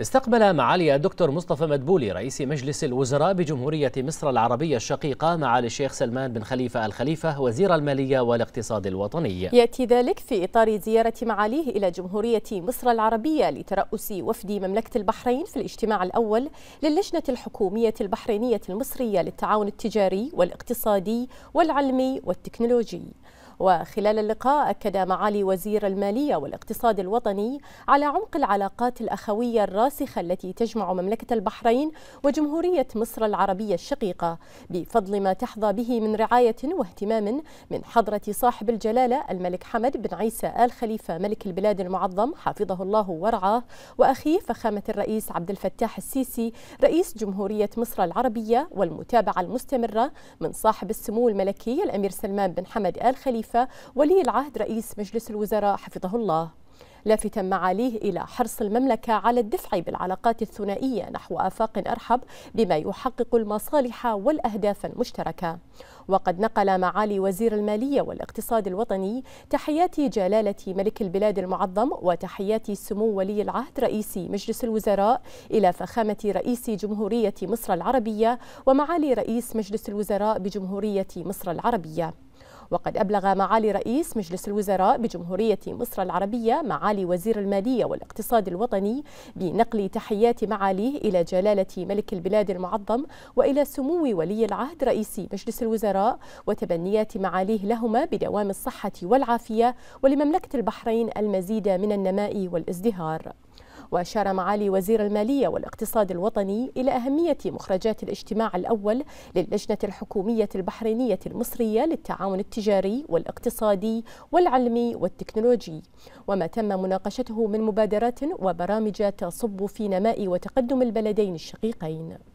استقبل معالي الدكتور مصطفى مدبولي رئيس مجلس الوزراء بجمهورية مصر العربية الشقيقة معالي الشيخ سلمان بن خليفة الخليفة وزير المالية والاقتصاد الوطني يأتي ذلك في إطار زيارة معاليه إلى جمهورية مصر العربية لترأس وفد مملكة البحرين في الاجتماع الأول للجنة الحكومية البحرينية المصرية للتعاون التجاري والاقتصادي والعلمي والتكنولوجي وخلال اللقاء أكد معالي وزير المالية والاقتصاد الوطني على عمق العلاقات الأخوية الراسخة التي تجمع مملكة البحرين وجمهورية مصر العربية الشقيقة بفضل ما تحظى به من رعاية واهتمام من حضرة صاحب الجلالة الملك حمد بن عيسى آل خليفة ملك البلاد المعظم حفظه الله ورعاه وأخيه فخامة الرئيس عبد الفتاح السيسي رئيس جمهورية مصر العربية والمتابعة المستمرة من صاحب السمو الملكي الأمير سلمان بن حمد آل خليفة الشريفة ولي العهد رئيس مجلس الوزراء حفظه الله لافتا معاليه إلى حرص المملكة على الدفع بالعلاقات الثنائية نحو آفاق أرحب بما يحقق المصالح والأهداف المشتركة وقد نقل معالي وزير المالية والاقتصاد الوطني تحيات جلالة ملك البلاد المعظم وتحيات سمو ولي العهد رئيس مجلس الوزراء إلى فخامة رئيس جمهورية مصر العربية ومعالي رئيس مجلس الوزراء بجمهورية مصر العربية وقد أبلغ معالي رئيس مجلس الوزراء بجمهورية مصر العربية معالي وزير المالية والاقتصاد الوطني بنقل تحيات معاليه إلى جلالة ملك البلاد المعظم وإلى سمو ولي العهد رئيس مجلس الوزراء وتبنيات معاليه لهما بدوام الصحة والعافية ولمملكة البحرين المزيد من النماء والازدهار وأشار معالي وزير المالية والاقتصاد الوطني إلى أهمية مخرجات الاجتماع الأول للجنة الحكومية البحرينية المصرية للتعاون التجاري والاقتصادي والعلمي والتكنولوجي وما تم مناقشته من مبادرات وبرامج تصب في نماء وتقدم البلدين الشقيقين